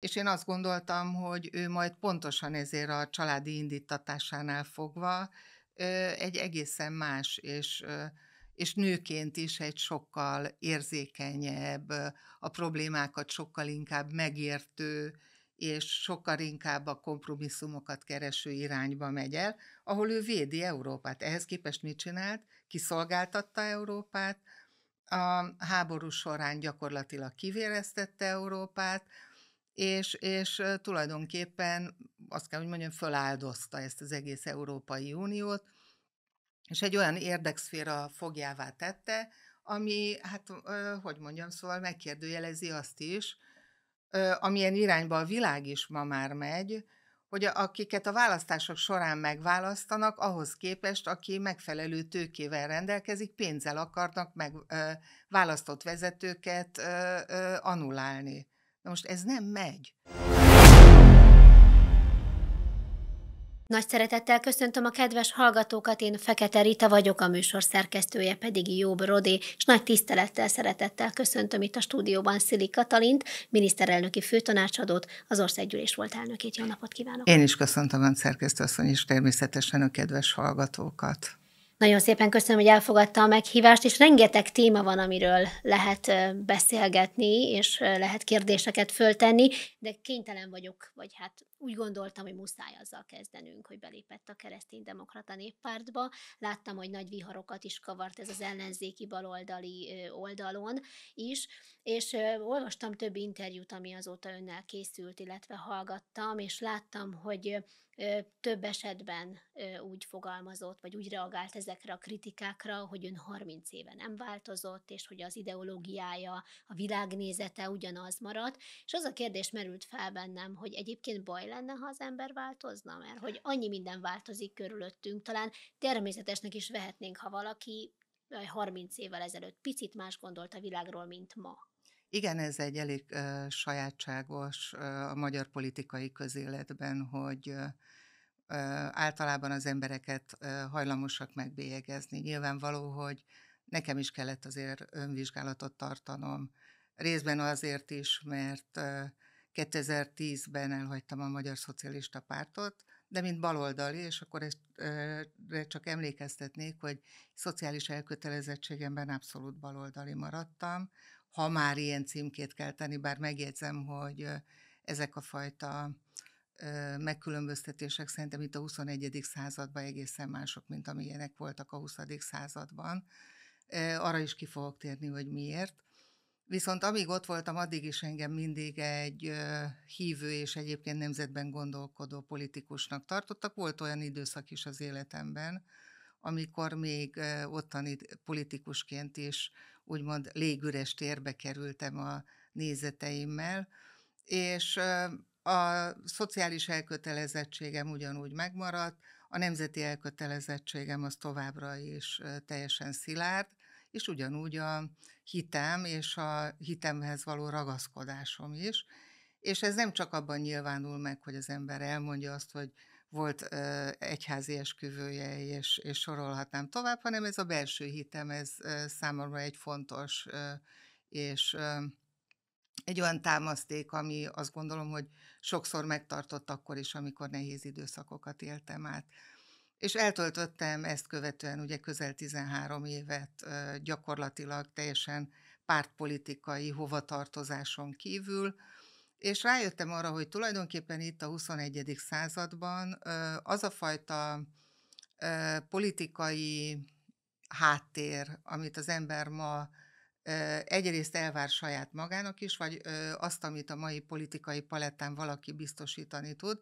és én azt gondoltam, hogy ő majd pontosan ezért a családi indítatásánál fogva egy egészen más és és nőként is egy sokkal érzékenyebb, a problémákat sokkal inkább megértő, és sokkal inkább a kompromisszumokat kereső irányba megy el, ahol ő védi Európát. Ehhez képest mit csinált? Kiszolgáltatta Európát, a háború során gyakorlatilag kivéreztette Európát, és, és tulajdonképpen azt kell, hogy mondjam, föláldozta ezt az egész Európai Uniót, és egy olyan érdekszféra fogjává tette, ami, hát, hogy mondjam, szóval megkérdőjelezi azt is, amilyen irányba a világ is ma már megy, hogy akiket a választások során megválasztanak, ahhoz képest, aki megfelelő tőkével rendelkezik, pénzzel akarnak meg, választott vezetőket annulálni. anulálni. Na most ez nem megy. Nagy szeretettel köszöntöm a kedves hallgatókat, én Fekete Rita vagyok, a műsor szerkesztője pedig Jobb Rodé, és nagy tisztelettel, szeretettel köszöntöm itt a stúdióban Szili Katalint, miniszterelnöki főtanácsadót, az országgyűlés volt elnökét. Jó napot kívánok! Én is köszöntöm a szerkesztőasszony, és természetesen a kedves hallgatókat. Nagyon szépen köszönöm, hogy elfogadta a meghívást, és rengeteg téma van, amiről lehet beszélgetni, és lehet kérdéseket föltenni, de kénytelen vagyok, vagy hát úgy gondoltam, hogy muszáj azzal kezdenünk, hogy belépett a demokrata néppártba. Láttam, hogy nagy viharokat is kavart ez az ellenzéki baloldali oldalon is, és olvastam több interjút, ami azóta önnel készült, illetve hallgattam, és láttam, hogy több esetben úgy fogalmazott, vagy úgy reagált ezekre a kritikákra, hogy ön 30 éve nem változott, és hogy az ideológiája, a világnézete ugyanaz maradt. És az a kérdés merült fel bennem, hogy egyébként baj lenne, ha az ember változna, mert hogy annyi minden változik körülöttünk, talán természetesnek is vehetnénk, ha valaki 30 évvel ezelőtt picit más gondolt a világról, mint ma. Igen, ez egy elég uh, sajátságos uh, a magyar politikai közéletben, hogy uh, általában az embereket uh, hajlamosak megbélyegezni. Nyilvánvaló, hogy nekem is kellett azért önvizsgálatot tartanom. Részben azért is, mert uh, 2010-ben elhagytam a Magyar Szocialista Pártot, de mint baloldali, és akkor ezt e, csak emlékeztetnék, hogy szociális elkötelezettségemben abszolút baloldali maradtam, ha már ilyen címkét kell tenni, bár megjegyzem, hogy ezek a fajta megkülönböztetések szerintem itt a 21. században egészen mások, mint amilyenek voltak a 20. században. Arra is ki fogok térni, hogy miért. Viszont amíg ott voltam, addig is engem mindig egy hívő és egyébként nemzetben gondolkodó politikusnak tartottak. Volt olyan időszak is az életemben, amikor még ottani politikusként is úgymond légüres térbe kerültem a nézeteimmel, és a szociális elkötelezettségem ugyanúgy megmaradt, a nemzeti elkötelezettségem az továbbra is teljesen szilárd, és ugyanúgy a hitem és a hitemhez való ragaszkodásom is. És ez nem csak abban nyilvánul meg, hogy az ember elmondja azt, hogy volt ö, egyházi esküvője, és, és sorolhatnám tovább, hanem ez a belső hitem, ez ö, számomra egy fontos ö, és ö, egy olyan támaszték, ami azt gondolom, hogy sokszor megtartott akkor is, amikor nehéz időszakokat éltem át. És eltöltöttem ezt követően ugye közel 13 évet gyakorlatilag teljesen pártpolitikai hovatartozáson kívül, és rájöttem arra, hogy tulajdonképpen itt a 21. században az a fajta politikai háttér, amit az ember ma egyrészt elvár saját magának is, vagy azt, amit a mai politikai palettán valaki biztosítani tud,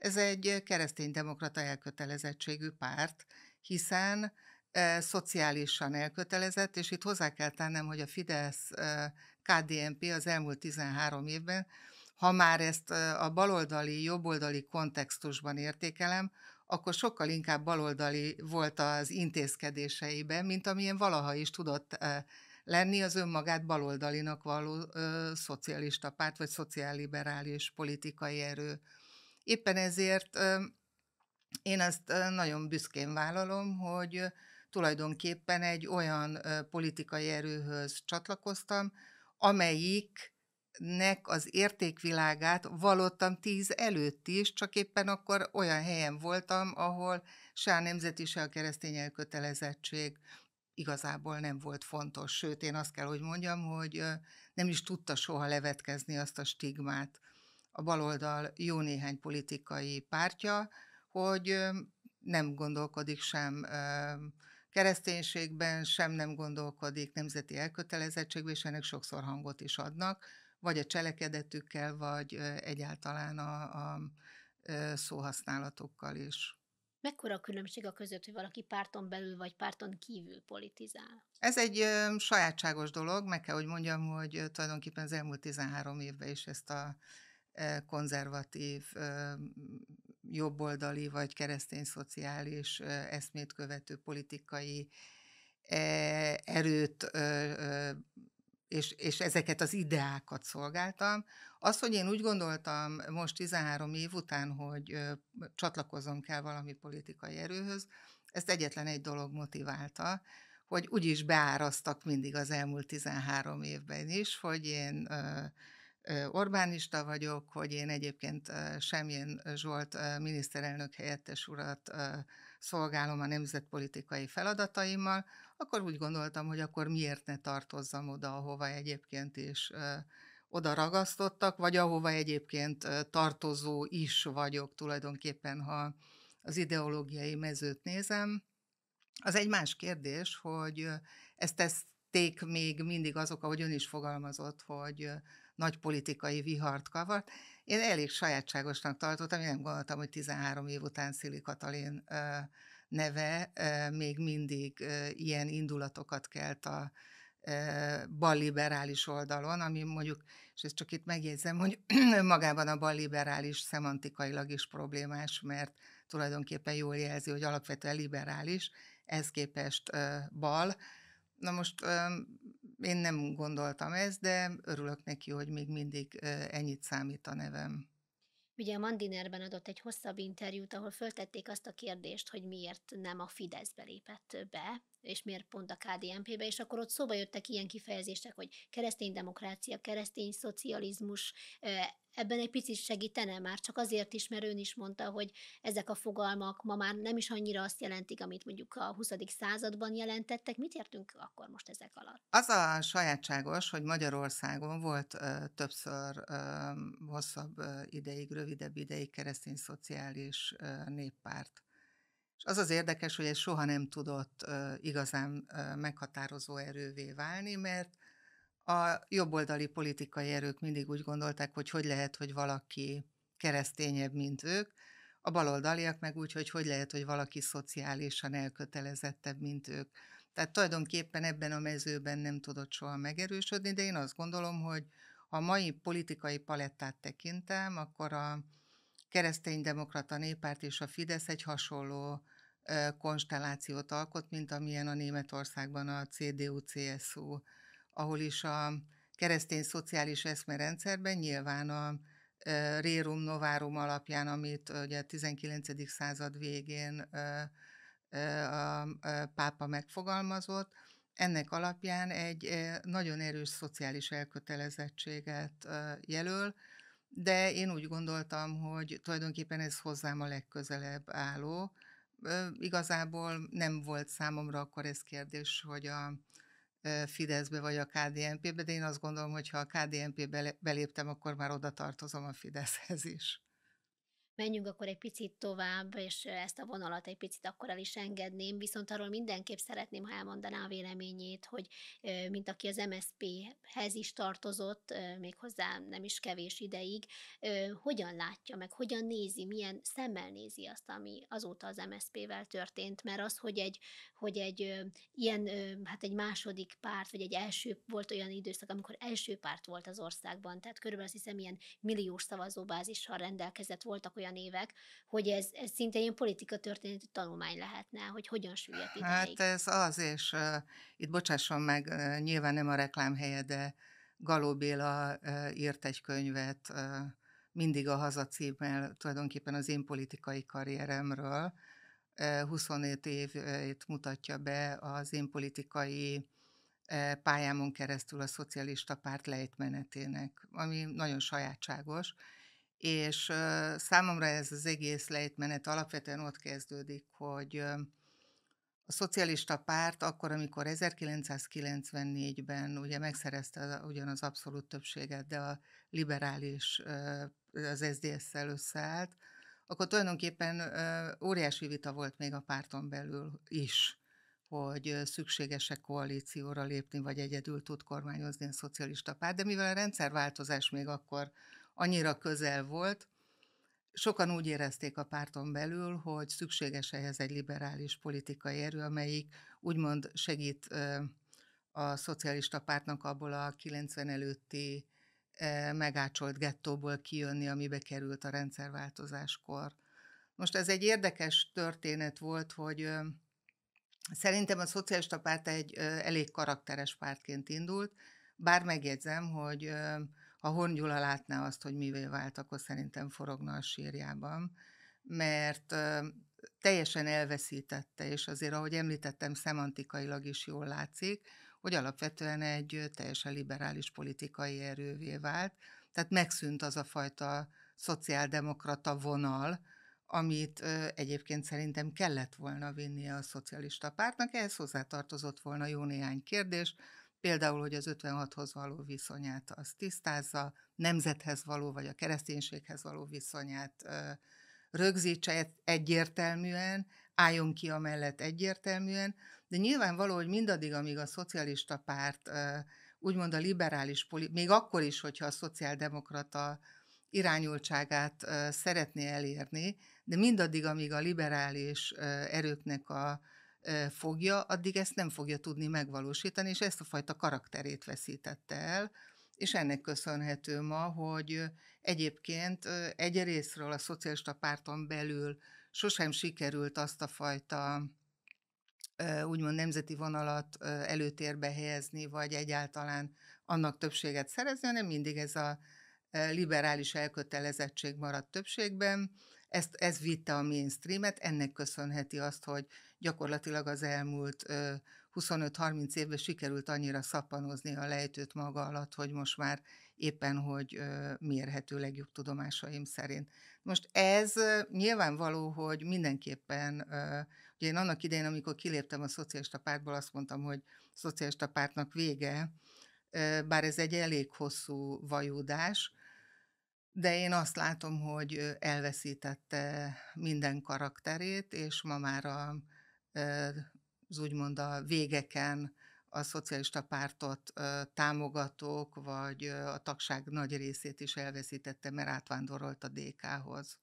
ez egy kereszténydemokrata elkötelezettségű párt, hiszen e, szociálisan elkötelezett, és itt hozzá kell tennem, hogy a Fidesz e, KDNP az elmúlt 13 évben, ha már ezt e, a baloldali, jobboldali kontextusban értékelem, akkor sokkal inkább baloldali volt az intézkedéseiben, mint amilyen valaha is tudott e, lenni az önmagát baloldalinak való ö, szocialista párt, vagy szociálliberális politikai erő. Éppen ezért én azt nagyon büszkén vállalom, hogy tulajdonképpen egy olyan politikai erőhöz csatlakoztam, amelyik nek az értékvilágát valottam tíz előtt is, csak éppen akkor olyan helyen voltam, ahol se a nemzeti, se a keresztény elkötelezettség igazából nem volt fontos. Sőt, én azt kell, hogy mondjam, hogy nem is tudta soha levetkezni azt a stigmát, a baloldal jó néhány politikai pártja, hogy nem gondolkodik sem kereszténységben, sem nem gondolkodik nemzeti elkötelezettségben, és ennek sokszor hangot is adnak, vagy a cselekedetükkel, vagy egyáltalán a, a szóhasználatokkal is. Mekkora a különbség a között, hogy valaki párton belül vagy párton kívül politizál? Ez egy ö, sajátságos dolog, meg kell, hogy mondjam, hogy tulajdonképpen az elmúlt 13 évben is ezt a konzervatív, jobboldali vagy keresztény szociális eszmét követő politikai e, erőt, és, és ezeket az ideákat szolgáltam. Az, hogy én úgy gondoltam most 13 év után, hogy csatlakozom kell valami politikai erőhöz, ezt egyetlen egy dolog motiválta, hogy úgyis beárasztak mindig az elmúlt 13 évben is, hogy én Orbánista vagyok, hogy én egyébként semmilyen Zsolt miniszterelnök helyettes urat szolgálom a nemzetpolitikai feladataimmal, akkor úgy gondoltam, hogy akkor miért ne tartozzam oda, ahova egyébként is oda ragasztottak, vagy ahova egyébként tartozó is vagyok tulajdonképpen, ha az ideológiai mezőt nézem. Az egy más kérdés, hogy ezt teszték még mindig azok, ahogy ön is fogalmazott, hogy nagy politikai vihart kavart. Én elég sajátságosnak tartottam, én nem gondoltam, hogy 13 év után Szili Katalin neve még mindig ilyen indulatokat kelt a balliberális oldalon, ami mondjuk, és ezt csak itt megjegyzem, hogy magában a balliberális szemantikailag is problémás, mert tulajdonképpen jól jelzi, hogy alapvetően liberális, ez képest bal. Na most én nem gondoltam ezt, de örülök neki, hogy még mindig ennyit számít a nevem. Ugye a Mandinerben adott egy hosszabb interjút, ahol föltették azt a kérdést, hogy miért nem a Fideszbe lépett be, és miért pont a kdmp be és akkor ott szóba jöttek ilyen kifejezések, hogy keresztény demokrácia, keresztény szocializmus, ebben egy picit segítene már, csak azért is, mert ön is mondta, hogy ezek a fogalmak ma már nem is annyira azt jelentik, amit mondjuk a 20. században jelentettek. Mit értünk akkor most ezek alatt? Az a sajátságos, hogy Magyarországon volt ö, többször ö, hosszabb ö, ideig, rövidebb ideig keresztény szociális ö, néppárt. És az az érdekes, hogy ez soha nem tudott ö, igazán ö, meghatározó erővé válni, mert a jobboldali politikai erők mindig úgy gondolták, hogy hogy lehet, hogy valaki keresztényebb, mint ők, a baloldaliak meg úgy, hogy hogy lehet, hogy valaki szociálisan elkötelezettebb, mint ők. Tehát tulajdonképpen ebben a mezőben nem tudott soha megerősödni, de én azt gondolom, hogy ha a mai politikai palettát tekintem, akkor a kereszténydemokrata néppárt és a Fidesz egy hasonló konstellációt alkot, mint amilyen a Németországban a CDU-CSU ahol is a keresztény szociális eszmerendszerben nyilván a Rérum Novárum alapján, amit ugye a 19. század végén a pápa megfogalmazott, ennek alapján egy nagyon erős szociális elkötelezettséget jelöl, de én úgy gondoltam, hogy tulajdonképpen ez hozzám a legközelebb álló. Igazából nem volt számomra akkor ez kérdés, hogy a Fideszbe vagy a KDNP-be, de én azt gondolom, hogy ha a KDNP-be beléptem, akkor már oda tartozom a Fideszhez is menjünk akkor egy picit tovább, és ezt a vonalat egy picit akkor el is engedném, viszont arról mindenképp szeretném, ha elmondaná a véleményét, hogy mint aki az MSZP-hez is tartozott, méghozzá nem is kevés ideig, hogyan látja meg, hogyan nézi, milyen szemmel nézi azt, ami azóta az MSZP-vel történt, mert az, hogy egy, hogy egy ilyen, hát egy második párt, vagy egy első volt olyan időszak, amikor első párt volt az országban, tehát körülbelül azt hiszem ilyen milliós szavazóbázissal rendelkezett, voltak olyan olyan évek, hogy ez, ez szinte ilyen politika történeti tanulmány lehetne, hogy hogyan süllyedt ideig. Hát ez az, és uh, itt bocsásson meg, uh, nyilván nem a reklám helye, de Galó Béla uh, írt egy könyvet, uh, mindig a haza címmel, tulajdonképpen az én politikai karrieremről. 25 évét mutatja be az én politikai pályámon keresztül a szocialista párt lejtmenetének, ami nagyon sajátságos, és számomra ez az egész lejtmenet alapvetően ott kezdődik, hogy a szocialista párt akkor, amikor 1994-ben ugye megszerezte ugyanaz abszolút többséget, de a liberális az SZDSZ-szel összeállt, akkor tulajdonképpen óriási vita volt még a párton belül is, hogy szükséges-e koalícióra lépni, vagy egyedül tud kormányozni a szocialista párt, de mivel a rendszerváltozás még akkor annyira közel volt, Sokan úgy érezték a párton belül, hogy szükséges ehhez egy liberális politikai erő, amelyik úgymond segít a szocialista pártnak abból a 90 előtti megácsolt gettóból kijönni, amibe került a rendszerváltozáskor. Most ez egy érdekes történet volt, hogy szerintem a szocialista párt egy elég karakteres pártként indult, bár megjegyzem, hogy ha Horn Gyula látná azt, hogy mivé vált, akkor szerintem forogna a sírjában, mert teljesen elveszítette, és azért, ahogy említettem, szemantikailag is jól látszik, hogy alapvetően egy teljesen liberális politikai erővé vált, tehát megszűnt az a fajta szociáldemokrata vonal, amit egyébként szerintem kellett volna vinnie a szocialista pártnak, ehhez hozzátartozott volna jó néhány kérdés, Például, hogy az 56-hoz való viszonyát az tisztázza, nemzethez való, vagy a kereszténységhez való viszonyát rögzítse egyértelműen, álljon ki a mellett, egyértelműen, de nyilvánvaló, hogy mindaddig, amíg a szocialista párt úgymond a liberális, még akkor is, hogyha a szociáldemokrata irányultságát szeretné elérni, de mindaddig, amíg a liberális erőknek a fogja, addig ezt nem fogja tudni megvalósítani, és ezt a fajta karakterét veszítette el, és ennek köszönhető ma, hogy egyébként egy részről a szocialista párton belül sosem sikerült azt a fajta úgymond nemzeti vonalat előtérbe helyezni, vagy egyáltalán annak többséget szerezni, hanem mindig ez a liberális elkötelezettség maradt többségben. Ezt, ez vitte a mainstreamet, ennek köszönheti azt, hogy gyakorlatilag az elmúlt 25-30 évben sikerült annyira szappanozni a lejtőt maga alatt, hogy most már éppen, hogy mérhető legjobb tudomásaim szerint. Most ez nyilvánvaló, hogy mindenképpen, ugye én annak idején, amikor kiléptem a szocialista pártból, azt mondtam, hogy a szocialista pártnak vége, bár ez egy elég hosszú vajódás, de én azt látom, hogy elveszítette minden karakterét, és ma már a az úgymond a végeken a szocialista pártot támogatók, vagy a tagság nagy részét is elveszítette, mert átvándorolt a DK-hoz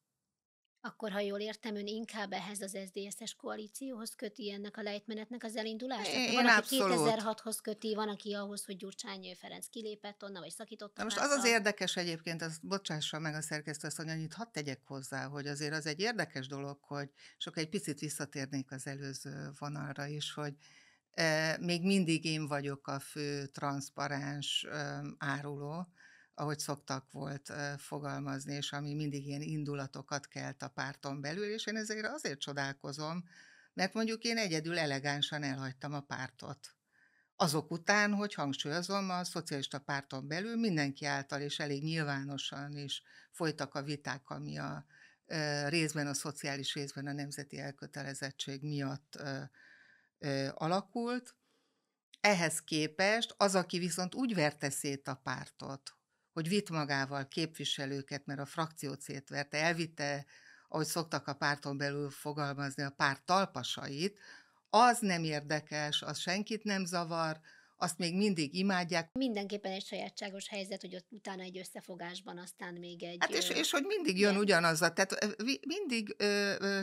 akkor ha jól értem, ön inkább ehhez az SZDSZ-es koalícióhoz köti ennek a lejtmenetnek az elindulását? Én, van, aki 2006-hoz köti, van, aki ahhoz, hogy Gyurcsány Ferenc kilépett onnan, vagy szakította. Na most az az érdekes egyébként, az, bocsássa meg a szerkesztő azt, hogy annyit hadd tegyek hozzá, hogy azért az egy érdekes dolog, hogy sok egy picit visszatérnék az előző vonalra is, hogy e, még mindig én vagyok a fő transzparáns e, eh, áruló, ahogy szoktak volt fogalmazni, és ami mindig ilyen indulatokat kelt a párton belül, és én ezért azért csodálkozom, mert mondjuk én egyedül elegánsan elhagytam a pártot. Azok után, hogy hangsúlyozom, a szocialista párton belül mindenki által és elég nyilvánosan is folytak a viták, ami a részben a szociális, részben a nemzeti elkötelezettség miatt alakult. Ehhez képest az, aki viszont úgy verte szét a pártot, hogy vitt magával képviselőket, mert a frakció szétverte, elvitte, ahogy szoktak a párton belül fogalmazni, a párt talpasait, az nem érdekes, az senkit nem zavar, azt még mindig imádják. Mindenképpen egy sajátságos helyzet, hogy ott utána egy összefogásban aztán még egy... Hát és, és hogy mindig jön ugyanaz, a, tehát mindig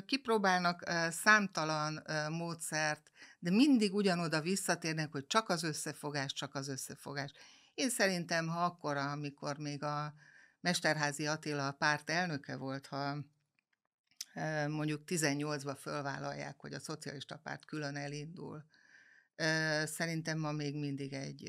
kipróbálnak számtalan módszert, de mindig ugyanoda visszatérnek, hogy csak az összefogás, csak az összefogás. Én szerintem, ha akkor, amikor még a Mesterházi Attila a párt elnöke volt, ha mondjuk 18-ba fölvállalják, hogy a szocialista párt külön elindul, szerintem ma még mindig egy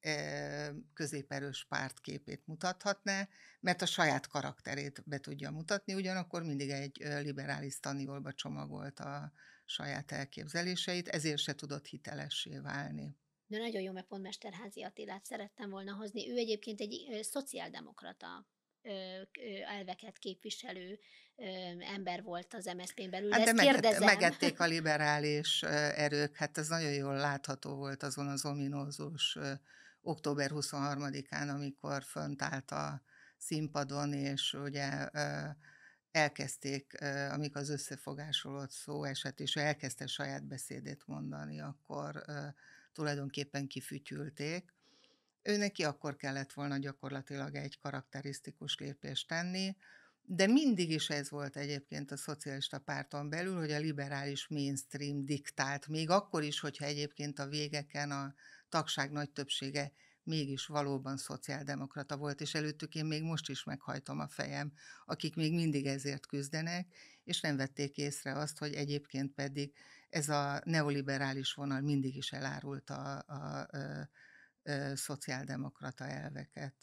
e, középerős párt képét mutathatná, mert a saját karakterét be tudja mutatni, ugyanakkor mindig egy liberális taniolba csomagolt a saját elképzeléseit, ezért se tudott hitelessé válni de nagyon jó, mert pont Mesterházi Attilát szerettem volna hozni. Ő egyébként egy szociáldemokrata elveket képviselő ember volt az MSZP-n belül. Hát de, de kérdezem. megették a liberális erők, hát ez nagyon jól látható volt azon az ominózus október 23-án, amikor fönt állt a színpadon, és ugye elkezdték, amik az összefogásról szó esett, és elkezdte saját beszédét mondani, akkor tulajdonképpen kifütyülték. Ő neki akkor kellett volna gyakorlatilag egy karakterisztikus lépést tenni, de mindig is ez volt egyébként a szocialista párton belül, hogy a liberális mainstream diktált, még akkor is, hogyha egyébként a végeken a tagság nagy többsége mégis valóban szociáldemokrata volt, és előttük én még most is meghajtom a fejem, akik még mindig ezért küzdenek, és nem vették észre azt, hogy egyébként pedig ez a neoliberális vonal mindig is elárult a, a, a, a szociáldemokrata elveket.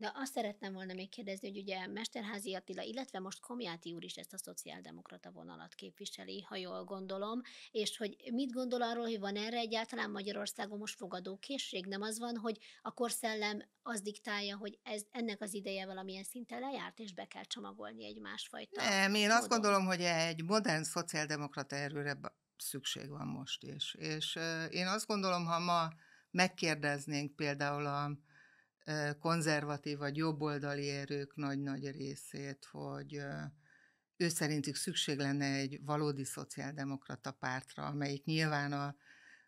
De azt szerettem volna még kérdezni, hogy ugye Mesterházi Attila, illetve most Komjáti úr is ezt a szociáldemokrata vonalat képviseli, ha jól gondolom, és hogy mit gondol arról, hogy van erre egyáltalán Magyarországon most fogadókészség? Nem az van, hogy a korszellem az diktálja, hogy ez, ennek az ideje valamilyen szinten lejárt, és be kell csomagolni egy másfajta Nem, én módon. azt gondolom, hogy egy modern szociáldemokrata erőre szükség van most is. És én azt gondolom, ha ma megkérdeznénk például a konzervatív vagy jobboldali erők nagy-nagy részét, hogy ő szerintük szükség lenne egy valódi szociáldemokrata pártra, amelyik nyilván, a,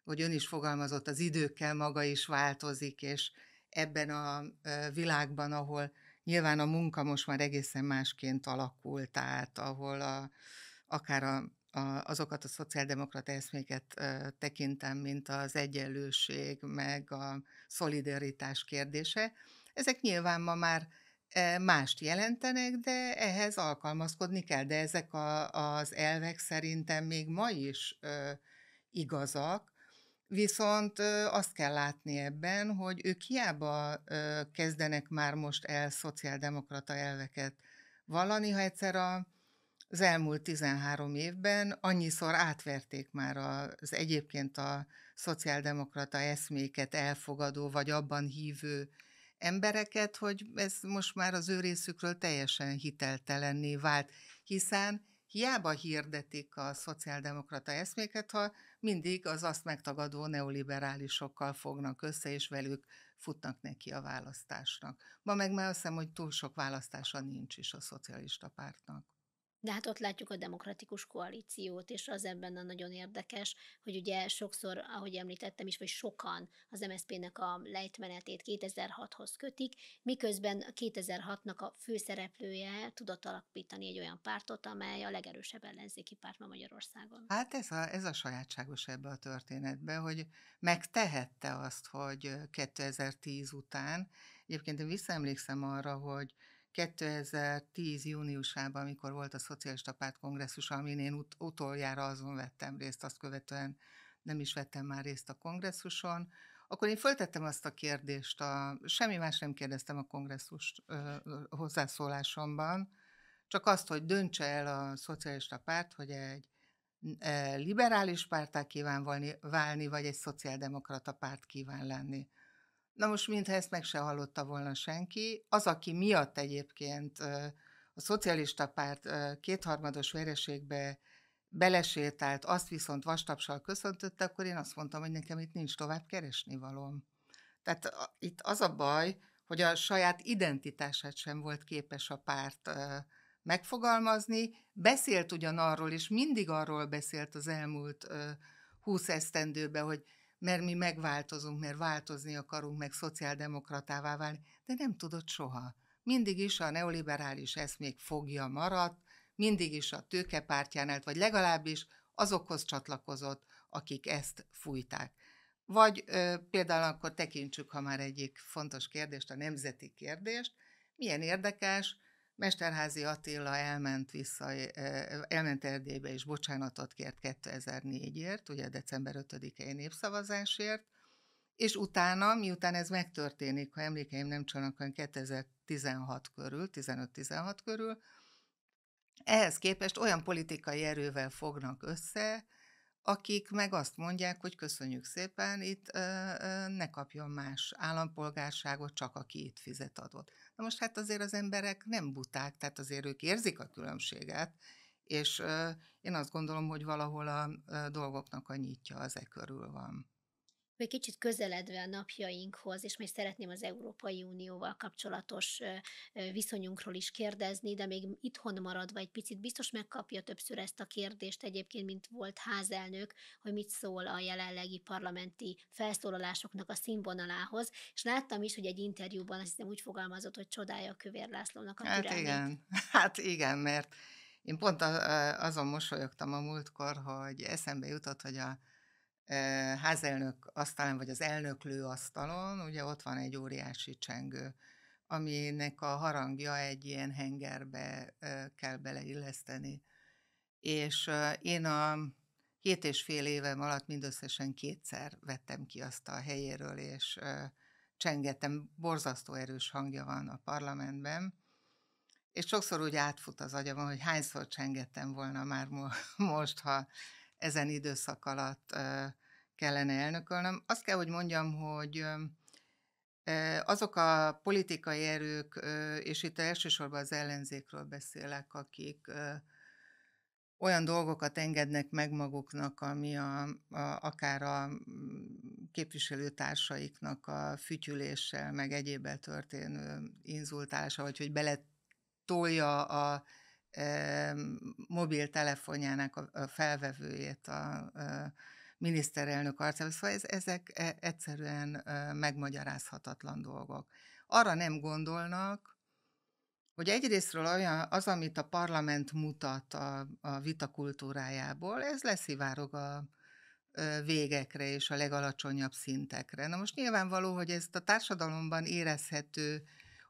hogy ön is fogalmazott, az időkkel maga is változik, és ebben a világban, ahol nyilván a munka most már egészen másként alakult át, ahol a, akár a a, azokat a szociáldemokrata eszméket e, tekintem, mint az egyenlőség, meg a szolidaritás kérdése. Ezek nyilván ma már e, mást jelentenek, de ehhez alkalmazkodni kell. De ezek a, az elvek szerintem még ma is e, igazak, Viszont azt kell látni ebben, hogy ők hiába kezdenek már most el szociáldemokrata elveket vallani, ha egyszer a az elmúlt 13 évben annyiszor átverték már az egyébként a szociáldemokrata eszméket elfogadó vagy abban hívő embereket, hogy ez most már az ő részükről teljesen hiteltelenné vált, hiszen hiába hirdetik a szociáldemokrata eszméket, ha mindig az azt megtagadó neoliberálisokkal fognak össze, és velük futnak neki a választásnak. Ma meg már azt hiszem, hogy túl sok választása nincs is a szocialista pártnak. De hát ott látjuk a demokratikus koalíciót, és az ebben a nagyon érdekes, hogy ugye sokszor, ahogy említettem is, vagy sokan az MSZP-nek a lejtmenetét 2006-hoz kötik, miközben 2006-nak a főszereplője tudott alakítani egy olyan pártot, amely a legerősebb ellenzéki párt ma Magyarországon. Hát ez a, ez a sajátságos ebbe a történetbe, hogy megtehette azt, hogy 2010 után, egyébként én visszaemlékszem arra, hogy 2010. júniusában, amikor volt a Szocialista Párt kongresszus, amin én ut- utoljára azon vettem részt, azt követően nem is vettem már részt a kongresszuson, akkor én föltettem azt a kérdést, a, semmi más nem kérdeztem a kongresszus hozzászólásomban, csak azt, hogy döntse el a szocialista párt, hogy egy e, liberális pártá kíván válni, válni, vagy egy szociáldemokrata párt kíván lenni. Na most, mintha ezt meg se hallotta volna senki, az, aki miatt egyébként a szocialista párt kétharmados vereségbe belesétált, azt viszont vastapsal köszöntötte, akkor én azt mondtam, hogy nekem itt nincs tovább keresni való. Tehát itt az a baj, hogy a saját identitását sem volt képes a párt megfogalmazni. Beszélt ugyan arról, és mindig arról beszélt az elmúlt húsz esztendőben, hogy mert mi megváltozunk, mert változni akarunk, meg szociáldemokratává válni, de nem tudott soha. Mindig is a neoliberális eszmék fogja maradt, mindig is a tőkepártján állt, vagy legalábbis azokhoz csatlakozott, akik ezt fújták. Vagy ö, például akkor tekintsük, ha már egyik fontos kérdést, a nemzeti kérdést, milyen érdekes, Mesterházi Attila elment vissza, elment Erdélybe, és bocsánatot kért 2004-ért, ugye december 5-i népszavazásért, és utána, miután ez megtörténik, ha emlékeim nem csalnak, 2016 körül, 15-16 körül, ehhez képest olyan politikai erővel fognak össze, akik meg azt mondják, hogy köszönjük szépen, itt ö, ö, ne kapjon más állampolgárságot, csak aki itt fizet adott. Na most hát azért az emberek nem buták, tehát azért ők érzik a különbséget, és én azt gondolom, hogy valahol a dolgoknak a nyitja az e körül van egy kicsit közeledve a napjainkhoz, és még szeretném az Európai Unióval kapcsolatos viszonyunkról is kérdezni, de még itthon maradva egy picit biztos megkapja többször ezt a kérdést egyébként, mint volt házelnök, hogy mit szól a jelenlegi parlamenti felszólalásoknak a színvonalához, és láttam is, hogy egy interjúban azt hiszem úgy fogalmazott, hogy csodája a Kövér Lászlónak a Hát igen, hát igen, mert én pont azon mosolyogtam a múltkor, hogy eszembe jutott, hogy a házelnök asztalán, vagy az elnöklő asztalon, ugye ott van egy óriási csengő, aminek a harangja egy ilyen hengerbe kell beleilleszteni. És én a két és fél évem alatt mindösszesen kétszer vettem ki azt a helyéről, és csengettem, borzasztó erős hangja van a parlamentben, és sokszor úgy átfut az agyam, hogy hányszor csengettem volna már most, ha ezen időszak alatt kellene elnökölnöm. Azt kell, hogy mondjam, hogy azok a politikai erők, és itt elsősorban az ellenzékről beszélek, akik olyan dolgokat engednek meg maguknak, ami a, a, akár a képviselőtársaiknak a fütyüléssel, meg egyébben történő inzultása, vagy hogy beletolja a e, mobiltelefonjának a, a felvevőjét a, a miniszterelnök arcába. Szóval ez, ezek e, egyszerűen megmagyarázhatatlan dolgok. Arra nem gondolnak, hogy egyrésztről olyan, az, amit a parlament mutat a, a vita kultúrájából, ez leszivárog a, végekre és a legalacsonyabb szintekre. Na most nyilvánvaló, hogy ezt a társadalomban érezhető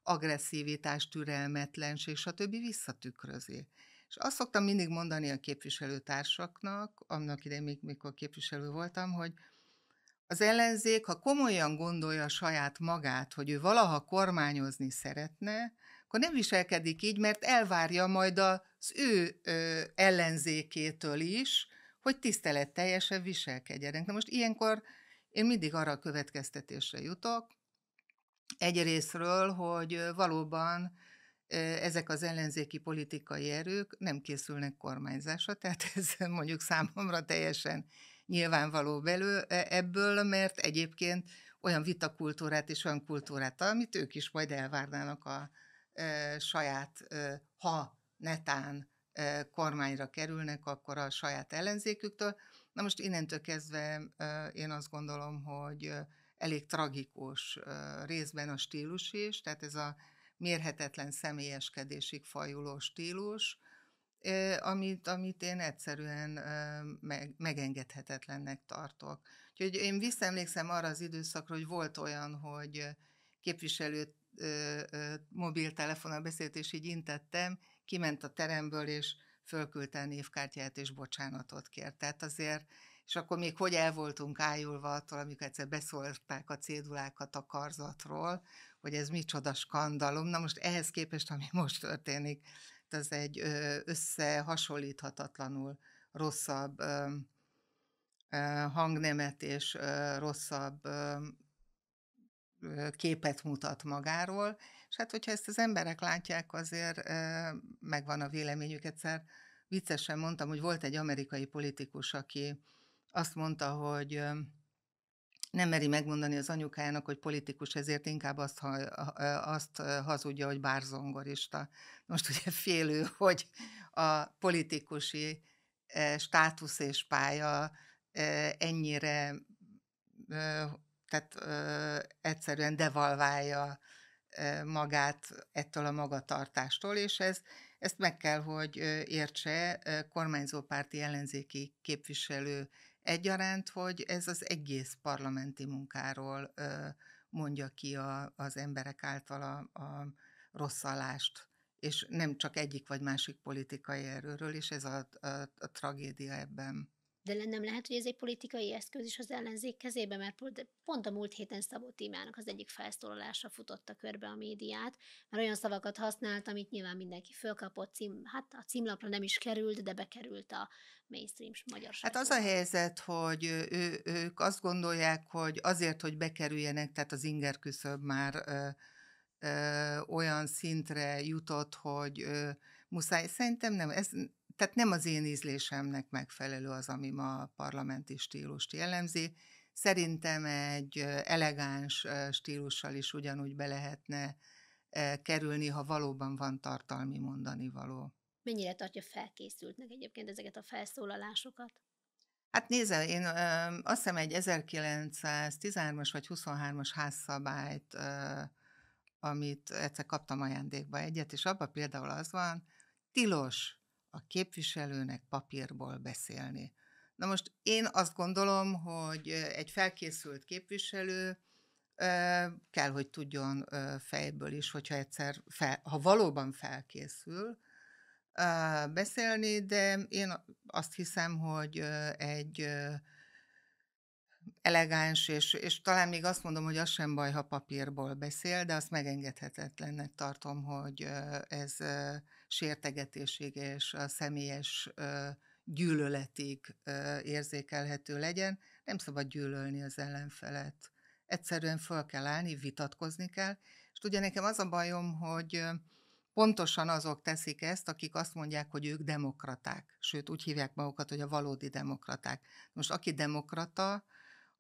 agresszivitás, türelmetlenség, stb. visszatükrözi. És azt szoktam mindig mondani a képviselőtársaknak, annak idején, még, mikor képviselő voltam, hogy az ellenzék, ha komolyan gondolja saját magát, hogy ő valaha kormányozni szeretne, akkor nem viselkedik így, mert elvárja majd az ő ö, ellenzékétől is, hogy teljesen viselkedjenek. Na most ilyenkor én mindig arra a következtetésre jutok, egyrésztről, hogy valóban ezek az ellenzéki politikai erők nem készülnek kormányzásra, tehát ez mondjuk számomra teljesen nyilvánvaló belő e, ebből, mert egyébként olyan vitakultúrát és olyan kultúrát, amit ők is majd elvárnának a e, saját, e, ha netán e, kormányra kerülnek, akkor a saját ellenzéküktől. Na most innentől kezdve e, én azt gondolom, hogy elég tragikus e, részben a stílus is, tehát ez a mérhetetlen személyeskedésig fajuló stílus, amit, amit én egyszerűen meg, megengedhetetlennek tartok. Úgyhogy én visszaemlékszem arra az időszakra, hogy volt olyan, hogy képviselő mobiltelefonnal beszélt, és így intettem, kiment a teremből, és fölküldte a névkártyát, és bocsánatot kért. Tehát azért, és akkor még hogy el voltunk ájulva attól, amikor egyszer beszólták a cédulákat a karzatról, hogy ez micsoda skandalum. Na most ehhez képest, ami most történik, az egy összehasonlíthatatlanul rosszabb hangnemet és rosszabb képet mutat magáról, és hát hogyha ezt az emberek látják, azért megvan a véleményük. Egyszer viccesen mondtam, hogy volt egy amerikai politikus, aki azt mondta, hogy nem meri megmondani az anyukájának, hogy politikus, ezért inkább azt, ha, azt hazudja, hogy bárzongorista. Most ugye félő, hogy a politikusi státusz és pálya ennyire tehát egyszerűen devalválja magát ettől a magatartástól, és ez, ezt meg kell, hogy értse kormányzópárti ellenzéki képviselő egyaránt, hogy ez az egész parlamenti munkáról mondja ki a, az emberek által a, a rosszalást, és nem csak egyik vagy másik politikai erőről, és ez a, a, a tragédia ebben. De nem lehet, hogy ez egy politikai eszköz is az ellenzék kezébe, mert pont a múlt héten Szabó Tímának az egyik felszólalása futotta körbe a médiát, mert olyan szavakat használt, amit nyilván mindenki fölkapott, cím, hát a címlapra nem is került, de bekerült a mainstream magyar Hát az a helyzet, hogy ő, ők azt gondolják, hogy azért, hogy bekerüljenek, tehát az inger küszöb már ö, ö, olyan szintre jutott, hogy ö, muszáj. Szerintem nem, ez tehát nem az én ízlésemnek megfelelő az, ami ma a parlamenti stílust jellemzi. Szerintem egy elegáns stílussal is ugyanúgy be lehetne kerülni, ha valóban van tartalmi mondani való. Mennyire tartja felkészültnek egyébként ezeket a felszólalásokat? Hát nézze, én ö, azt hiszem egy 1913-as vagy 23-as házszabályt, ö, amit egyszer kaptam ajándékba egyet, és abban például az van, tilos a képviselőnek papírból beszélni. Na most én azt gondolom, hogy egy felkészült képviselő kell, hogy tudjon fejből is, hogyha egyszer, fel, ha valóban felkészül beszélni, de én azt hiszem, hogy egy elegáns, és, és talán még azt mondom, hogy az sem baj, ha papírból beszél, de azt megengedhetetlennek tartom, hogy ez sértegetésége és a személyes gyűlöletig érzékelhető legyen. Nem szabad gyűlölni az ellenfelet. Egyszerűen föl kell állni, vitatkozni kell. És ugye nekem az a bajom, hogy pontosan azok teszik ezt, akik azt mondják, hogy ők demokraták. Sőt, úgy hívják magukat, hogy a valódi demokraták. Most aki demokrata,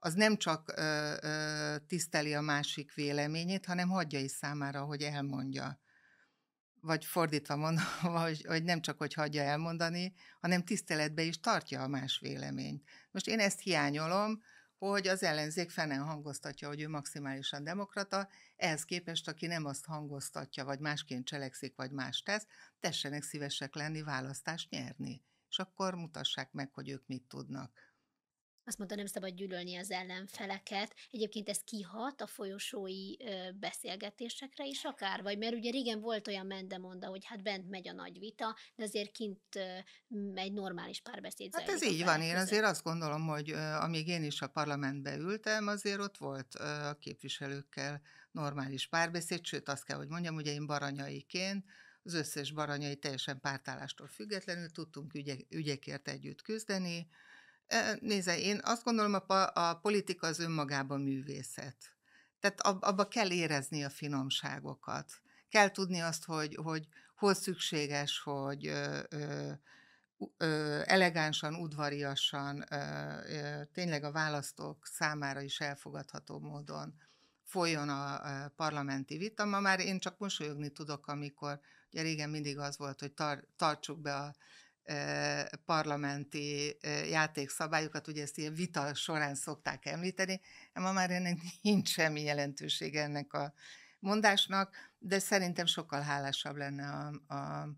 az nem csak ö, ö, tiszteli a másik véleményét, hanem hagyja is számára, hogy elmondja vagy fordítva mondom, hogy, hogy nem csak, hogy hagyja elmondani, hanem tiszteletbe is tartja a más véleményt. Most én ezt hiányolom, hogy az ellenzék fenen hangoztatja, hogy ő maximálisan demokrata, ehhez képest, aki nem azt hangoztatja, vagy másként cselekszik, vagy más tesz, tessenek szívesek lenni választást nyerni. És akkor mutassák meg, hogy ők mit tudnak azt mondta, nem szabad gyűlölni az ellenfeleket. Egyébként ez kihat a folyosói beszélgetésekre is akár, vagy mert ugye régen volt olyan mendemonda, hogy hát bent megy a nagy vita, de azért kint egy normális párbeszéd Hát ez így van, én között. azért azt gondolom, hogy amíg én is a parlamentbe ültem, azért ott volt a képviselőkkel normális párbeszéd, sőt azt kell, hogy mondjam, ugye én baranyaiként, az összes baranyai teljesen pártállástól függetlenül tudtunk ügyek, ügyekért együtt küzdeni, Nézze, én azt gondolom, a, a politika az önmagában művészet. Tehát ab, abba kell érezni a finomságokat. Kell tudni azt, hogy, hogy hol szükséges, hogy ö, ö, ö, elegánsan, udvariasan, ö, ö, tényleg a választók számára is elfogadható módon folyjon a, a parlamenti vita. Ma már én csak mosolyogni tudok, amikor ugye régen mindig az volt, hogy tar, tartsuk be a parlamenti játékszabályokat, ugye ezt ilyen vita során szokták említeni, ma már ennek nincs semmi jelentősége ennek a mondásnak, de szerintem sokkal hálásabb lenne a, a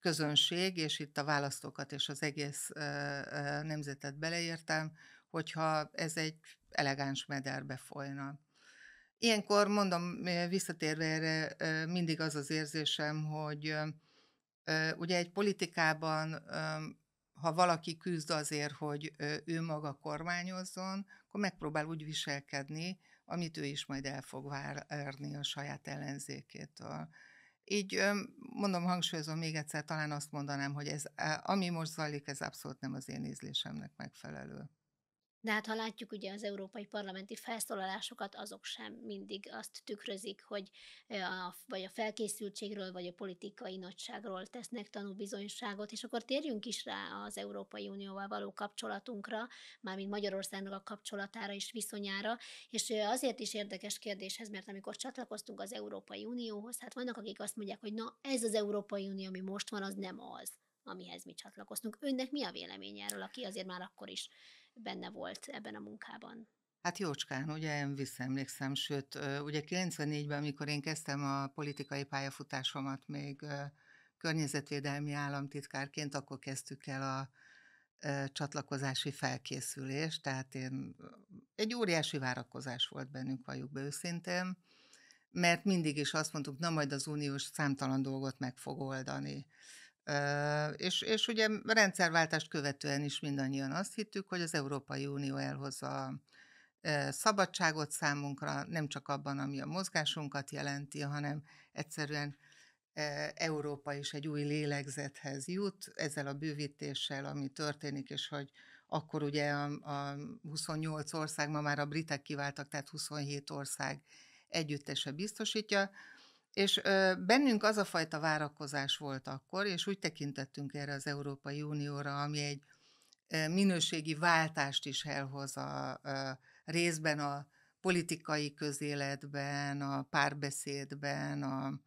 közönség, és itt a választókat és az egész nemzetet beleértem, hogyha ez egy elegáns mederbe folyna. Ilyenkor mondom, visszatérve erre, mindig az az érzésem, hogy Ugye egy politikában, ha valaki küzd azért, hogy ő maga kormányozzon, akkor megpróbál úgy viselkedni, amit ő is majd el fog várni a saját ellenzékétől. Így mondom, hangsúlyozom még egyszer, talán azt mondanám, hogy ez, ami most zajlik, ez abszolút nem az én ízlésemnek megfelelő de hát ha látjuk ugye az európai parlamenti felszólalásokat, azok sem mindig azt tükrözik, hogy a, vagy a felkészültségről, vagy a politikai nagyságról tesznek tanúbizonyságot, és akkor térjünk is rá az Európai Unióval való kapcsolatunkra, mármint Magyarországnak a kapcsolatára és viszonyára, és azért is érdekes kérdéshez, mert amikor csatlakoztunk az Európai Unióhoz, hát vannak, akik azt mondják, hogy na ez az Európai Unió, ami most van, az nem az amihez mi csatlakoztunk. Önnek mi a véleménye erről, aki azért már akkor is benne volt ebben a munkában. Hát jócskán, ugye visszaemlékszem, sőt, ugye 94-ben, amikor én kezdtem a politikai pályafutásomat még környezetvédelmi államtitkárként, akkor kezdtük el a csatlakozási felkészülést, tehát én, egy óriási várakozás volt bennünk, valljuk be őszintén, mert mindig is azt mondtuk, na majd az uniós számtalan dolgot meg fog oldani és, és ugye rendszerváltást követően is mindannyian azt hittük, hogy az Európai Unió elhozza szabadságot számunkra, nem csak abban, ami a mozgásunkat jelenti, hanem egyszerűen Európa is egy új lélegzethez jut ezzel a bővítéssel, ami történik, és hogy akkor ugye a, a 28 ország, ma már a britek kiváltak, tehát 27 ország együttese biztosítja, és bennünk az a fajta várakozás volt akkor, és úgy tekintettünk erre az Európai Unióra, ami egy minőségi váltást is elhoz a, a részben a politikai közéletben, a párbeszédben, a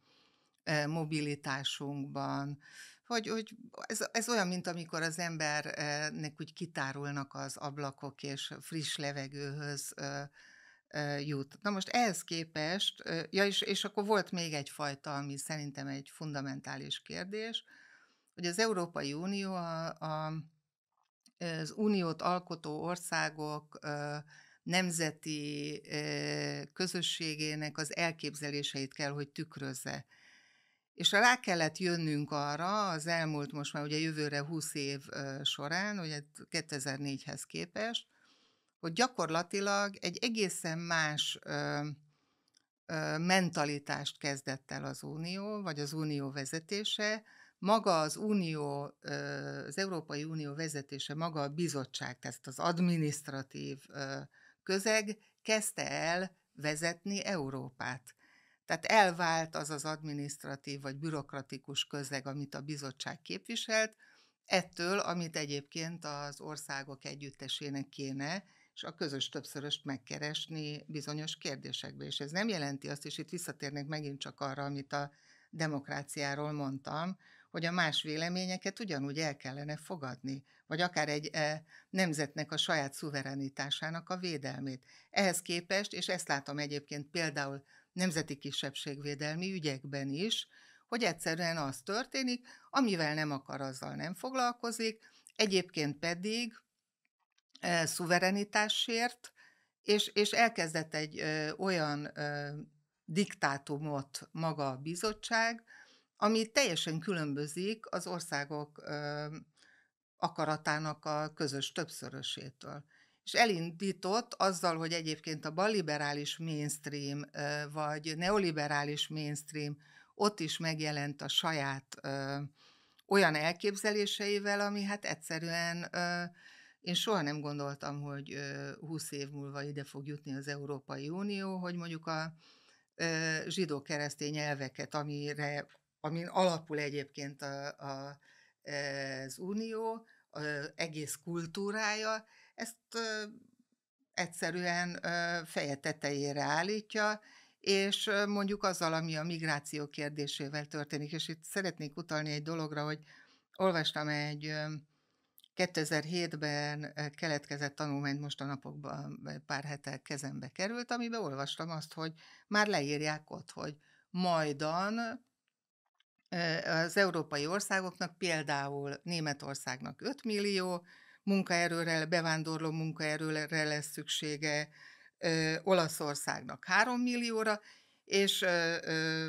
mobilitásunkban, hogy, hogy ez, ez olyan, mint amikor az embernek úgy kitárulnak az ablakok, és friss levegőhöz jut. Na most ehhez képest, ja, és, és akkor volt még egy fajta, ami szerintem egy fundamentális kérdés, hogy az Európai Unió a, a, az uniót alkotó országok nemzeti közösségének az elképzeléseit kell, hogy tükrözze. És rá kellett jönnünk arra az elmúlt, most már ugye jövőre 20 év során, ugye 2004-hez képest, hogy gyakorlatilag egy egészen más ö, ö, mentalitást kezdett el az Unió, vagy az Unió vezetése. Maga az Unió, ö, az Európai Unió vezetése, maga a bizottság, tehát az administratív ö, közeg kezdte el vezetni Európát. Tehát elvált az az administratív vagy bürokratikus közeg, amit a bizottság képviselt, ettől, amit egyébként az országok együttesének kéne, és a közös többszöröst megkeresni bizonyos kérdésekbe. És ez nem jelenti azt, és itt visszatérnek megint csak arra, amit a demokráciáról mondtam, hogy a más véleményeket ugyanúgy el kellene fogadni, vagy akár egy e, nemzetnek a saját szuverenitásának a védelmét. Ehhez képest, és ezt látom egyébként például nemzeti kisebbségvédelmi ügyekben is, hogy egyszerűen az történik, amivel nem akar, azzal nem foglalkozik, egyébként pedig Eh, szuverenitásért, és, és elkezdett egy ö, olyan ö, diktátumot maga a bizottság, ami teljesen különbözik az országok ö, akaratának a közös többszörösétől. És elindított azzal, hogy egyébként a balliberális mainstream, ö, vagy neoliberális mainstream ott is megjelent a saját ö, olyan elképzeléseivel, ami hát egyszerűen ö, én soha nem gondoltam, hogy 20 év múlva ide fog jutni az Európai Unió, hogy mondjuk a zsidó-keresztény elveket, amire, amin alapul egyébként a, a, az Unió, a egész kultúrája, ezt egyszerűen feje tetejére állítja, és mondjuk azzal, ami a migráció kérdésével történik. És itt szeretnék utalni egy dologra, hogy olvastam egy 2007-ben eh, keletkezett tanulmány most a napokban eh, pár hete kezembe került, amiben olvastam azt, hogy már leírják ott, hogy majdan eh, az európai országoknak, például Németországnak 5 millió munkaerőre, bevándorló munkaerőre lesz szüksége, Olaszországnak 3 millióra, és ö,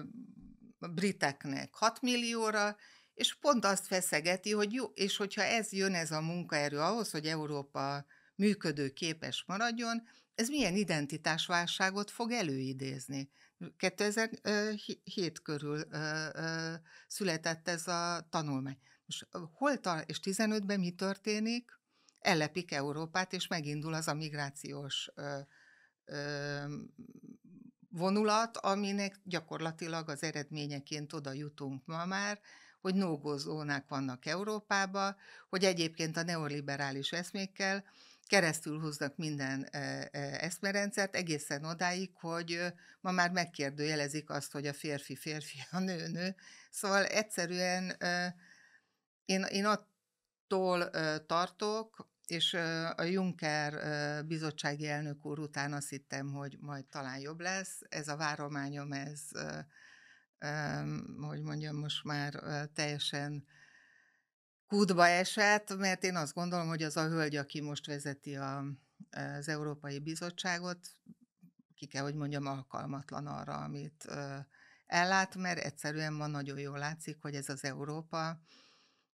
briteknek 6 millióra, és pont azt feszegeti, hogy jó, és hogyha ez jön ez a munkaerő ahhoz, hogy Európa működő képes maradjon, ez milyen identitásválságot fog előidézni. 2007 körül született ez a tanulmány. Most hol tar- és 15-ben mi történik? Ellepik Európát, és megindul az a migrációs vonulat, aminek gyakorlatilag az eredményeként oda jutunk ma már, hogy nógózónák vannak Európában, hogy egyébként a neoliberális eszmékkel keresztül húznak minden e, e, eszmerendszert, egészen odáig, hogy ma már megkérdőjelezik azt, hogy a férfi férfi, a nő nő. Szóval egyszerűen én, én attól tartok, és a Juncker bizottsági elnök úr után azt hittem, hogy majd talán jobb lesz. Ez a várományom, ez hogy mondjam, most már teljesen kútba esett, mert én azt gondolom, hogy az a hölgy, aki most vezeti a, az Európai Bizottságot, ki kell, hogy mondjam, alkalmatlan arra, amit ellát, mert egyszerűen ma nagyon jól látszik, hogy ez az Európa,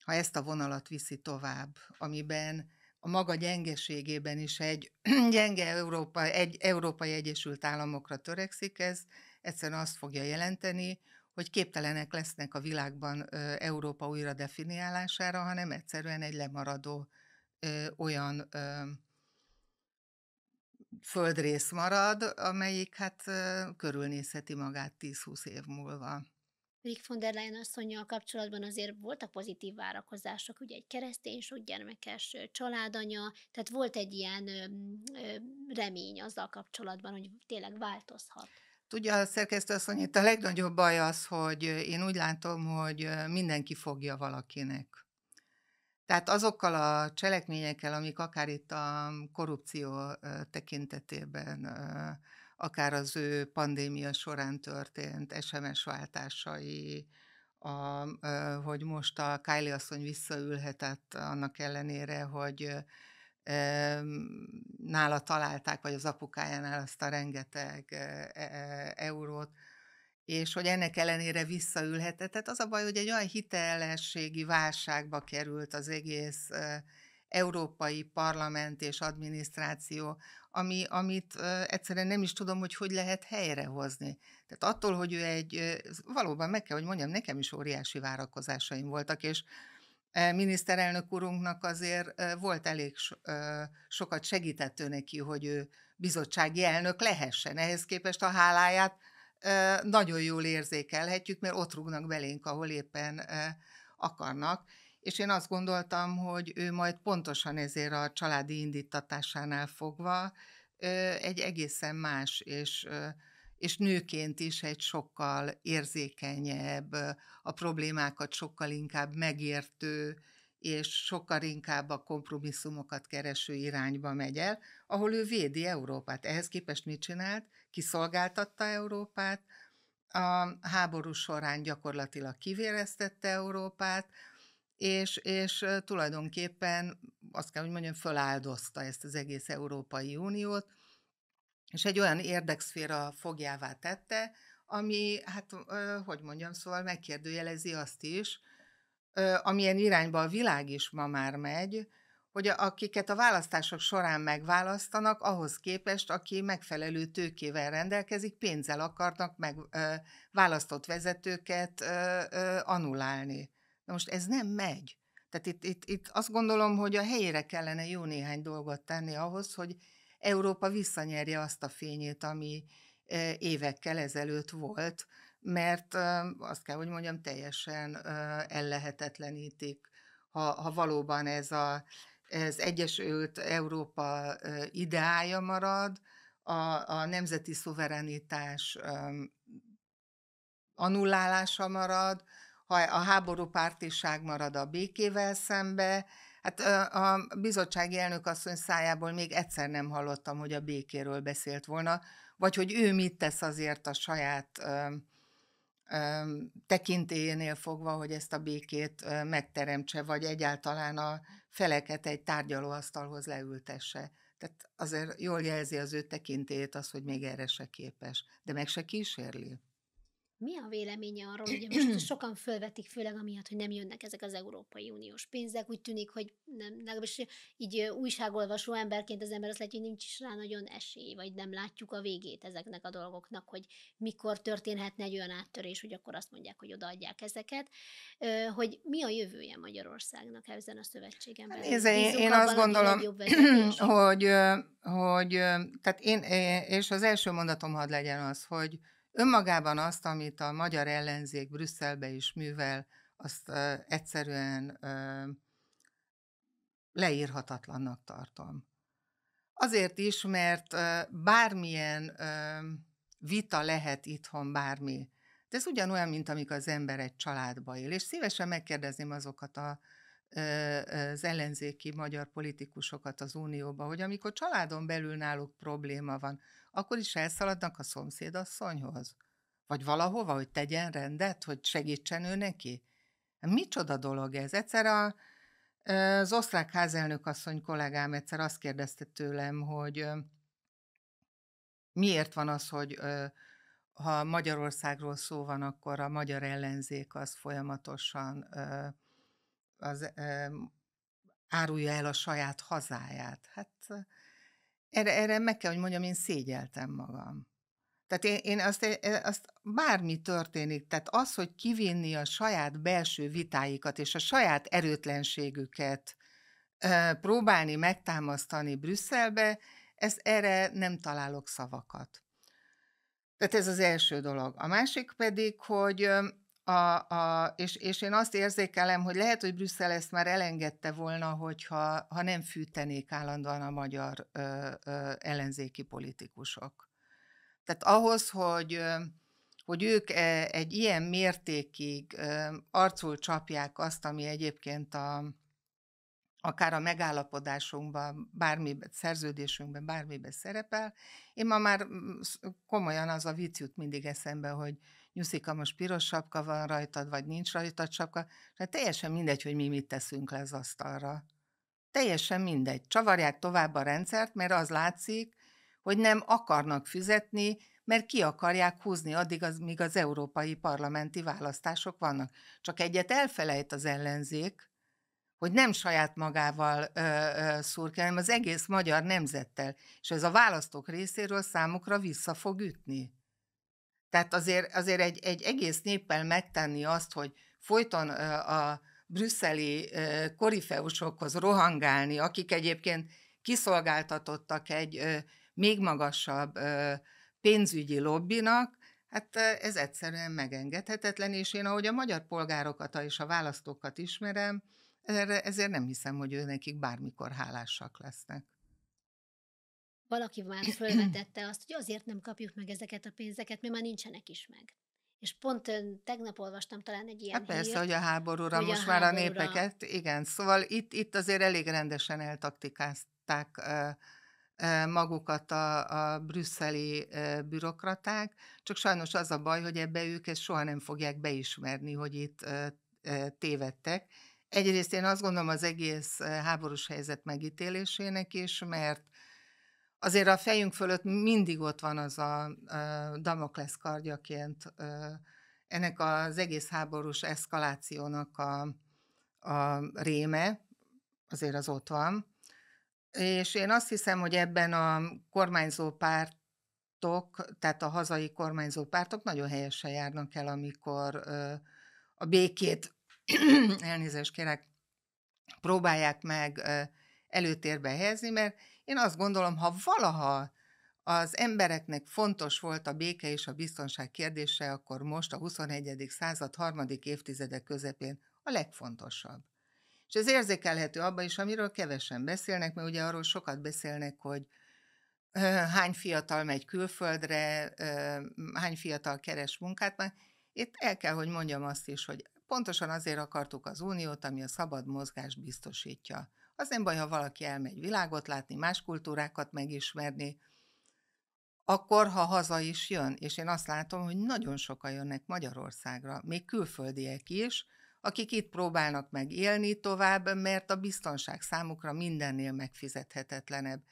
ha ezt a vonalat viszi tovább, amiben a maga gyengeségében is egy gyenge Európa, egy Európai Egyesült Államokra törekszik, ez egyszerűen azt fogja jelenteni, hogy képtelenek lesznek a világban Európa újra definiálására, hanem egyszerűen egy lemaradó olyan földrész marad, amelyik hát körülnézheti magát 10-20 év múlva. Rick von der Leyen asszonyjal kapcsolatban azért voltak pozitív várakozások, ugye egy keresztény, sok gyermekes családanya, tehát volt egy ilyen remény azzal kapcsolatban, hogy tényleg változhat. Tudja, a szerkesztő asszony, itt a legnagyobb baj az, hogy én úgy látom, hogy mindenki fogja valakinek. Tehát azokkal a cselekményekkel, amik akár itt a korrupció tekintetében, akár az ő pandémia során történt SMS váltásai, a, hogy most a Kylie asszony visszaülhetett annak ellenére, hogy nála találták, vagy az apukájánál azt a rengeteg e, e, e, eurót, és hogy ennek ellenére visszaülhetett. Tehát az a baj, hogy egy olyan hitelességi válságba került az egész európai parlament és adminisztráció, ami, amit egyszerűen nem is tudom, hogy hogy lehet helyrehozni. Tehát attól, hogy ő egy, valóban meg kell, hogy mondjam, nekem is óriási várakozásaim voltak, és miniszterelnök urunknak azért volt elég sokat segítettő neki, hogy ő bizottsági elnök lehessen. Ehhez képest a háláját nagyon jól érzékelhetjük, mert ott rúgnak belénk, ahol éppen akarnak. És én azt gondoltam, hogy ő majd pontosan ezért a családi indítatásánál fogva egy egészen más és és nőként is egy sokkal érzékenyebb, a problémákat sokkal inkább megértő, és sokkal inkább a kompromisszumokat kereső irányba megy el, ahol ő védi Európát. Ehhez képest mit csinált? Kiszolgáltatta Európát, a háború során gyakorlatilag kivéreztette Európát, és, és tulajdonképpen azt kell, hogy mondjam, föláldozta ezt az egész Európai Uniót, és egy olyan érdekszféra fogjává tette, ami, hát, hogy mondjam, szóval megkérdőjelezi azt is, amilyen irányba a világ is ma már megy, hogy akiket a választások során megválasztanak, ahhoz képest, aki megfelelő tőkével rendelkezik, pénzzel akarnak meg ö, választott vezetőket ö, ö, anulálni. Na most ez nem megy. Tehát itt, itt, itt azt gondolom, hogy a helyére kellene jó néhány dolgot tenni ahhoz, hogy Európa visszanyerje azt a fényét, ami e, évekkel ezelőtt volt, mert azt kell, hogy mondjam, teljesen ellehetetlenítik, ha, ha valóban ez a, az Egyesült Európa ideája marad, a, a nemzeti szuverenitás annullálása marad, ha a pártiság marad a békével szembe, Hát a bizottsági elnök asszony szájából még egyszer nem hallottam, hogy a békéről beszélt volna, vagy hogy ő mit tesz azért a saját tekintélyénél fogva, hogy ezt a békét megteremtse, vagy egyáltalán a feleket egy tárgyalóasztalhoz leültesse. Tehát azért jól jelzi az ő tekintélyét az, hogy még erre se képes, de meg se kísérli. Mi a véleménye arról, hogy most sokan fölvetik, főleg amiatt, hogy nem jönnek ezek az Európai Uniós pénzek, úgy tűnik, hogy nem, legalábbis így újságolvasó emberként az ember azt látja, hogy nincs is rá nagyon esély, vagy nem látjuk a végét ezeknek a dolgoknak, hogy mikor történhetne egy olyan áttörés, hogy akkor azt mondják, hogy odaadják ezeket, hogy mi a jövője Magyarországnak ezen a szövetségen hát belül? én, én azt gondolom, hogy, hogy tehát én, és az első mondatom hadd legyen az, hogy Önmagában azt, amit a magyar ellenzék Brüsszelbe is művel, azt egyszerűen leírhatatlannak tartom. Azért is, mert bármilyen vita lehet itthon bármi. De ez ugyanolyan, mint amikor az ember egy családba él. És szívesen megkérdezném azokat a az ellenzéki magyar politikusokat az Unióba, hogy amikor családon belül náluk probléma van, akkor is elszaladnak a szomszédasszonyhoz? Vagy valahova, hogy tegyen rendet, hogy segítsen ő neki? Micsoda dolog ez? Egyszer a, az osztrák házelnök asszony kollégám egyszer azt kérdezte tőlem, hogy miért van az, hogy ha Magyarországról szó van, akkor a magyar ellenzék az folyamatosan az árulja el a saját hazáját. Hát erre, erre meg kell, hogy mondjam, én szégyeltem magam. Tehát én, én azt, azt bármi történik, tehát az, hogy kivinni a saját belső vitáikat és a saját erőtlenségüket próbálni megtámasztani Brüsszelbe, ez erre nem találok szavakat. Tehát ez az első dolog. A másik pedig, hogy a, a, és, és én azt érzékelem, hogy lehet, hogy Brüsszel ezt már elengedte volna, hogyha ha nem fűtenék állandóan a magyar ö, ö, ellenzéki politikusok. Tehát ahhoz, hogy hogy ők e, egy ilyen mértékig arcul csapják azt, ami egyébként a, akár a megállapodásunkban, bármiben, szerződésünkben, bármiben szerepel. Én ma már mm, komolyan az a vicc jut mindig eszembe, hogy Nyuszika, most piros sapka van rajtad, vagy nincs rajtad sapka, Tehát teljesen mindegy, hogy mi mit teszünk le az asztalra. Teljesen mindegy. Csavarják tovább a rendszert, mert az látszik, hogy nem akarnak fizetni, mert ki akarják húzni addig, az, míg az európai parlamenti választások vannak. Csak egyet elfelejt az ellenzék, hogy nem saját magával ö, ö, ki, hanem az egész magyar nemzettel. És ez a választók részéről számukra vissza fog ütni. Tehát azért, azért egy, egy egész néppel megtenni azt, hogy folyton a brüsszeli korifeusokhoz rohangálni, akik egyébként kiszolgáltatottak egy még magasabb pénzügyi lobbinak, hát ez egyszerűen megengedhetetlen, és én ahogy a magyar polgárokat és a választókat ismerem, ezért nem hiszem, hogy ő nekik bármikor hálásak lesznek valaki már fölvetette azt, hogy azért nem kapjuk meg ezeket a pénzeket, mert már nincsenek is meg. És pont tegnap olvastam talán egy ilyen hát Persze, hír, hogy a háborúra hogy most a háborúra... már a népeket, igen. Szóval itt, itt azért elég rendesen eltaktikázták magukat a, a brüsszeli bürokraták, csak sajnos az a baj, hogy ebbe ők ezt soha nem fogják beismerni, hogy itt tévedtek. Egyrészt én azt gondolom az egész háborús helyzet megítélésének is, mert azért a fejünk fölött mindig ott van az a a Damoklesz kardjaként a, ennek az egész háborús eszkalációnak a, a réme, azért az ott van. És én azt hiszem, hogy ebben a kormányzó pártok, tehát a hazai kormányzó pártok nagyon helyesen járnak el, amikor uh, a békét, elnézést kérek, próbálják meg előtérbe helyezni, mert én azt gondolom, ha valaha az embereknek fontos volt a béke és a biztonság kérdése, akkor most a 21. század harmadik évtizedek közepén a legfontosabb. És ez érzékelhető abban is, amiről kevesen beszélnek, mert ugye arról sokat beszélnek, hogy hány fiatal megy külföldre, hány fiatal keres munkát, mert itt el kell, hogy mondjam azt is, hogy pontosan azért akartuk az uniót, ami a szabad mozgás biztosítja. Az nem baj, ha valaki elmegy világot látni, más kultúrákat megismerni, akkor, ha haza is jön, és én azt látom, hogy nagyon sokan jönnek Magyarországra, még külföldiek is, akik itt próbálnak meg élni tovább, mert a biztonság számukra mindennél megfizethetetlenebb.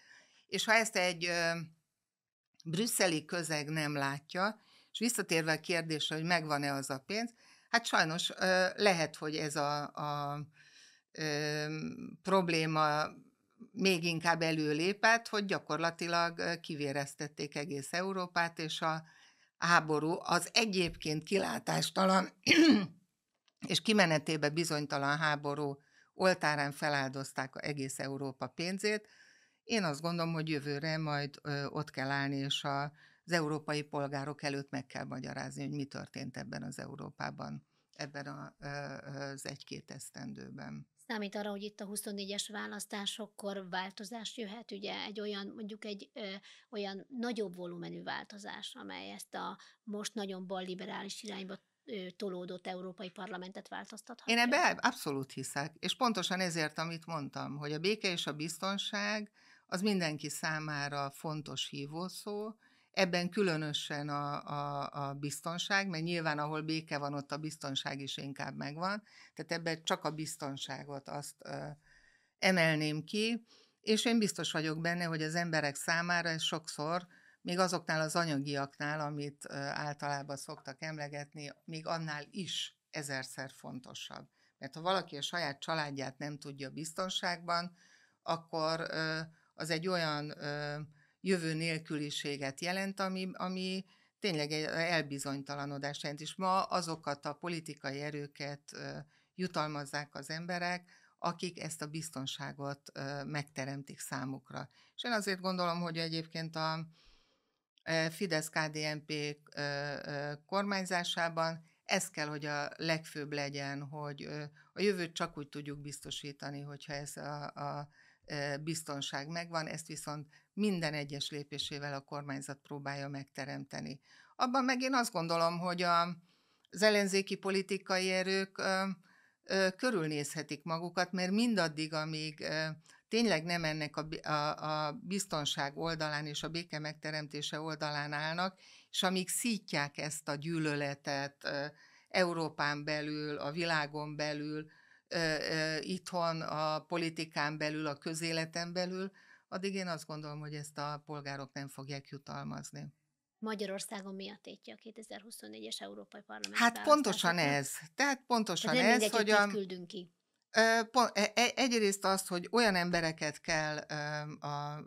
És ha ezt egy ö, brüsszeli közeg nem látja, és visszatérve a kérdésre, hogy megvan-e az a pénz, hát sajnos ö, lehet, hogy ez a, a ö, probléma még inkább előlépett, hogy gyakorlatilag kivéreztették egész Európát, és a háború az egyébként kilátástalan és kimenetébe bizonytalan háború oltárán feláldozták egész Európa pénzét. Én azt gondolom, hogy jövőre majd ott kell állni, és a, az európai polgárok előtt meg kell magyarázni, hogy mi történt ebben az Európában, ebben a, az egy-két esztendőben. Számít arra, hogy itt a 24-es választásokkor változás jöhet, ugye egy olyan, mondjuk egy ö, olyan nagyobb volumenű változás, amely ezt a most nagyon balliberális irányba tolódott európai parlamentet változtathatja. Én ebbe abszolút hiszek, és pontosan ezért, amit mondtam, hogy a béke és a biztonság az mindenki számára fontos hívószó, Ebben különösen a, a, a biztonság, mert nyilván ahol béke van, ott a biztonság is inkább megvan, tehát ebben csak a biztonságot azt ö, emelném ki, és én biztos vagyok benne, hogy az emberek számára ez sokszor, még azoknál az anyagiaknál, amit ö, általában szoktak emlegetni, még annál is ezerszer fontosabb. Mert ha valaki a saját családját nem tudja biztonságban, akkor ö, az egy olyan ö, jövő nélküliséget jelent, ami, ami tényleg egy elbizonytalanodást jelent. És ma azokat a politikai erőket jutalmazzák az emberek, akik ezt a biztonságot megteremtik számukra. És én azért gondolom, hogy egyébként a e, fidesz KDMP kormányzásában ez kell, hogy a legfőbb legyen, hogy a jövőt csak úgy tudjuk biztosítani, hogyha ez a, a biztonság megvan, ezt viszont minden egyes lépésével a kormányzat próbálja megteremteni. Abban meg én azt gondolom, hogy a, az ellenzéki politikai erők ö, ö, körülnézhetik magukat, mert mindaddig, amíg ö, tényleg nem ennek a, a, a biztonság oldalán és a béke megteremtése oldalán állnak, és amíg szítják ezt a gyűlöletet ö, Európán belül, a világon belül, itthon, a politikán belül, a közéleten belül, addig én azt gondolom, hogy ezt a polgárok nem fogják jutalmazni. Magyarországon mi a tétje a 2024-es Európai Parlament Hát pontosan ez. Tehát pontosan Tehát nem ez, hogy a... küldünk ki. E, e, egyrészt azt, hogy olyan embereket kell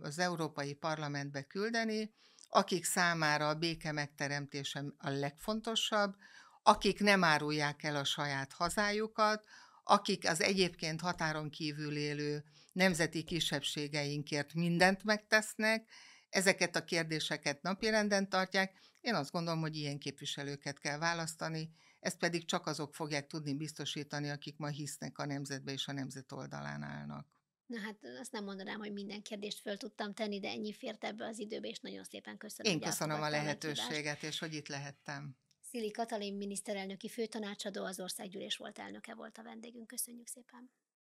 az Európai Parlamentbe küldeni, akik számára a béke megteremtése a legfontosabb, akik nem árulják el a saját hazájukat, akik az egyébként határon kívül élő nemzeti kisebbségeinkért mindent megtesznek, ezeket a kérdéseket napirenden tartják. Én azt gondolom, hogy ilyen képviselőket kell választani, ezt pedig csak azok fogják tudni biztosítani, akik ma hisznek a nemzetbe és a nemzet oldalán állnak. Na hát azt nem mondanám, hogy minden kérdést föl tudtam tenni, de ennyi fért ebbe az időbe, és nagyon szépen köszönöm. Én köszönöm a lehetőséget, a és hogy itt lehettem. Szili Katalin miniszterelnöki főtanácsadó, az országgyűlés volt elnöke volt a vendégünk. Köszönjük szépen!